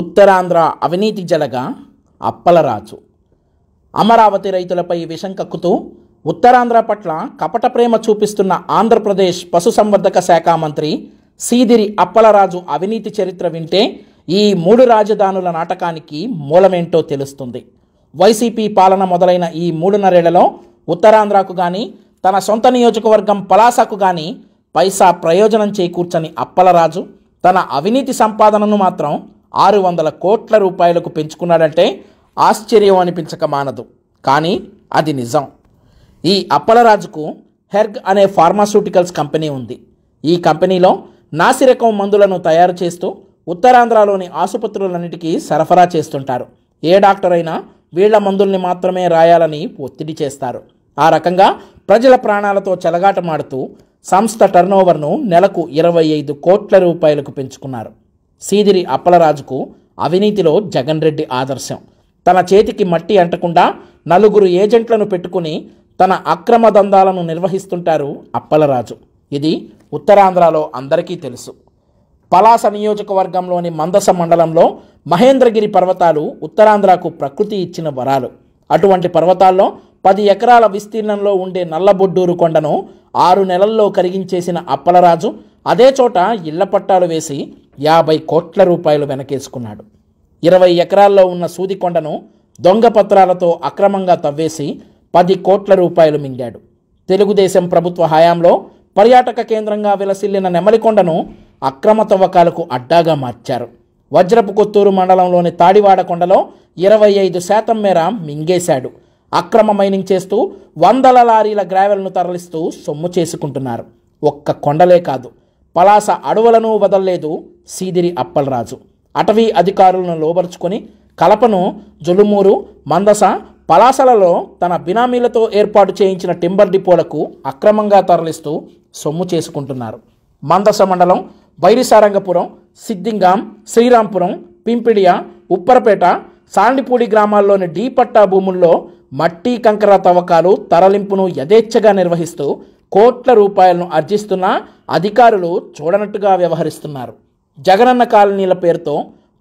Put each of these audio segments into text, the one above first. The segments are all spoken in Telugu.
ఉత్తరాంధ్ర అవినీతి జలగా అప్పలరాజు అమరావతి రైతులపై విషం కక్కుతూ ఉత్తరాంధ్ర పట్ల కపట ప్రేమ చూపిస్తున్న ఆంధ్రప్రదేశ్ పశుసంవర్ధక శాఖ మంత్రి సీదిరి అప్పలరాజు అవినీతి చరిత్ర వింటే ఈ మూడు రాజధానుల నాటకానికి మూలమేంటో తెలుస్తుంది వైసీపీ పాలన మొదలైన ఈ మూడున్నరేళ్లలో ఉత్తరాంధ్రకు కానీ తన సొంత నియోజకవర్గం పలాసకు కానీ పైసా ప్రయోజనం చేకూర్చని అప్పలరాజు తన అవినీతి సంపాదనను మాత్రం ఆరు వందల కోట్ల రూపాయలకు పెంచుకున్నాడంటే ఆశ్చర్యం అనిపించక మానదు కానీ అది నిజం ఈ అప్పలరాజుకు హెర్గ్ అనే ఫార్మాస్యూటికల్స్ కంపెనీ ఉంది ఈ కంపెనీలో నాసిరకం మందులను తయారు చేస్తూ ఉత్తరాంధ్రలోని ఆసుపత్రులన్నిటికీ సరఫరా చేస్తుంటారు ఏ డాక్టర్ అయినా వీళ్ల మందుల్ని మాత్రమే రాయాలని ఒత్తిడి చేస్తారు ఆ రకంగా ప్రజల ప్రాణాలతో చెలగాటమాడుతూ సంస్థ టర్నోవర్ను నెలకు ఇరవై ఐదు కోట్ల రూపాయలకు పెంచుకున్నారు సీదిరి అప్పలరాజుకు అవినీతిలో జగన్ రెడ్డి ఆదర్శం తన చేతికి మట్టి అంటకుండా నలుగురు ఏజెంట్లను పెట్టుకుని తన అక్రమ దందాలను నిర్వహిస్తుంటారు అప్పలరాజు ఇది ఉత్తరాంధ్రలో అందరికీ తెలుసు పలాస నియోజకవర్గంలోని మందస మండలంలో మహేంద్రగిరి పర్వతాలు ఉత్తరాంధ్రకు ప్రకృతి ఇచ్చిన వరాలు అటువంటి పర్వతాల్లో పది ఎకరాల విస్తీర్ణంలో ఉండే నల్లబొడ్డూరు కొండను ఆరు నెలల్లో కరిగించేసిన అప్పలరాజు అదే చోట ఇళ్ల పట్టాలు వేసి యాభై కోట్ల రూపాయలు వెనకేసుకున్నాడు ఇరవై ఎకరాల్లో ఉన్న సూదికొండను దొంగ పత్రాలతో అక్రమంగా తవ్వేసి పది కోట్ల రూపాయలు మింగాడు తెలుగుదేశం ప్రభుత్వ హయాంలో పర్యాటక కేంద్రంగా విలసిల్లిన నెమలికొండను అక్రమ తవ్వకాలకు అడ్డాగా మార్చారు వజ్రపు కొత్తూరు మండలంలోని తాడివాడ కొండలో ఇరవై ఐదు శాతం మేర మింగేశాడు అక్రమ మైనింగ్ చేస్తూ వందల లారీల గ్రావెల్ను తరలిస్తూ సొమ్ము చేసుకుంటున్నారు ఒక్క కొండలే కాదు పలాస అడవులను వదల్లేదు సీదిరి అప్పలరాజు అటవీ అధికారులను లోబరుచుకొని కలపను జొలుమూరు మందస పలాసలలో తన బినామీలతో ఏర్పాటు చేయించిన టింబర్ డిపోలకు అక్రమంగా తరలిస్తూ సొమ్ము చేసుకుంటున్నారు మందస మండలం బైరిసారంగపురం సిద్దింగాం శ్రీరాంపురం పింపిడియ ఉప్పరపేట సాండిపూడి గ్రామాల్లోని డీ పట్టా భూముల్లో మట్టి కంకర తవ్వకాలు తరలింపును యథేచ్ఛగా నిర్వహిస్తూ కోట్ల రూపాయలను ఆర్జిస్తున్నా అధికారులు చూడనట్టుగా వ్యవహరిస్తున్నారు జగనన్న కాలనీల పేరుతో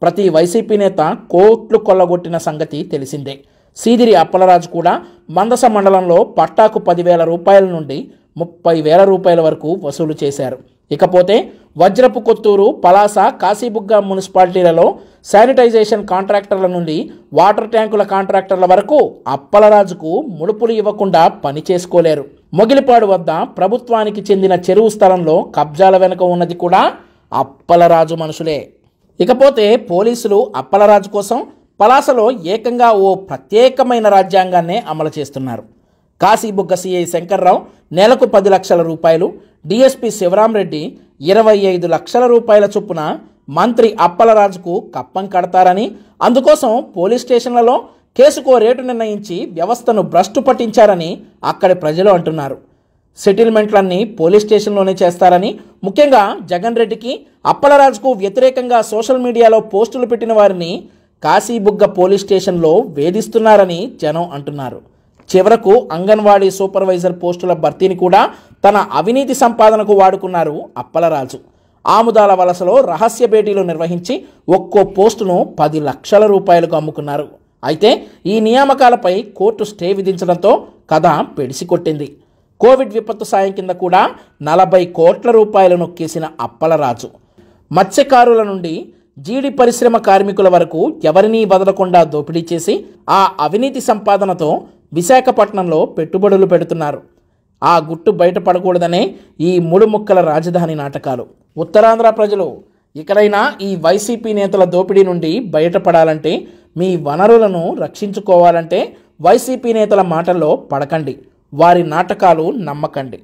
ప్రతి వైసీపీ నేత కోట్లు కొల్లగొట్టిన సంగతి తెలిసిందే సీదిరి అప్పలరాజు కూడా మందస మండలంలో పట్టాకు పదివేల రూపాయల నుండి ముప్పై వేల రూపాయల వరకు వసూలు చేశారు ఇకపోతే వజ్రపు కొత్తూరు పలాస కాశీబుగ్గ మున్సిపాలిటీలలో శానిటైజేషన్ కాంట్రాక్టర్ల నుండి వాటర్ ట్యాంకుల కాంట్రాక్టర్ల వరకు అప్పలరాజుకు ముడుపులు ఇవ్వకుండా పని చేసుకోలేరు మొగిలిపాడు వద్ద ప్రభుత్వానికి చెందిన చెరువు స్థలంలో కబ్జాల వెనుక ఉన్నది కూడా అప్పలరాజు మనుషులే ఇకపోతే పోలీసులు అప్పలరాజు కోసం పలాసలో ఏకంగా ఓ ప్రత్యేకమైన రాజ్యాంగాన్నే అమలు చేస్తున్నారు కాశీబుగ్గ సిఐ శంకర్రావు నెలకు పది లక్షల రూపాయలు డిఎస్పి రెడ్డి ఇరవై ఐదు లక్షల రూపాయల చొప్పున మంత్రి అప్పలరాజుకు కప్పం కడతారని అందుకోసం పోలీస్ స్టేషన్లలో కేసుకో రేటు నిర్ణయించి వ్యవస్థను భ్రష్టు పట్టించారని అక్కడి ప్రజలు అంటున్నారు సెటిల్మెంట్లన్నీ పోలీస్ స్టేషన్లోనే చేస్తారని ముఖ్యంగా జగన్ రెడ్డికి అప్పలరాజుకు వ్యతిరేకంగా సోషల్ మీడియాలో పోస్టులు పెట్టిన వారిని కాశీబుగ్గ పోలీస్ స్టేషన్లో వేధిస్తున్నారని జనం అంటున్నారు చివరకు అంగన్వాడీ సూపర్వైజర్ పోస్టుల భర్తీని కూడా తన అవినీతి సంపాదనకు వాడుకున్నారు అప్పలరాజు ఆముదాల వలసలో రహస్య భేటీలు నిర్వహించి ఒక్కో పోస్టును పది లక్షల రూపాయలకు అమ్ముకున్నారు అయితే ఈ నియామకాలపై కోర్టు స్టే విధించడంతో కథ పెడిసికొట్టింది కోవిడ్ విపత్తు సాయం కింద కూడా నలభై కోట్ల రూపాయలు నొక్కేసిన అప్పలరాజు మత్స్యకారుల నుండి జీడి పరిశ్రమ కార్మికుల వరకు ఎవరినీ వదలకుండా దోపిడీ చేసి ఆ అవినీతి సంపాదనతో విశాఖపట్నంలో పెట్టుబడులు పెడుతున్నారు ఆ గుట్టు బయటపడకూడదనే ఈ ముడుముక్కల రాజధాని నాటకాలు ఉత్తరాంధ్ర ప్రజలు ఇక్కడైనా ఈ వైసీపీ నేతల దోపిడీ నుండి బయటపడాలంటే మీ వనరులను రక్షించుకోవాలంటే వైసీపీ నేతల మాటల్లో పడకండి వారి నాటకాలు నమ్మకండి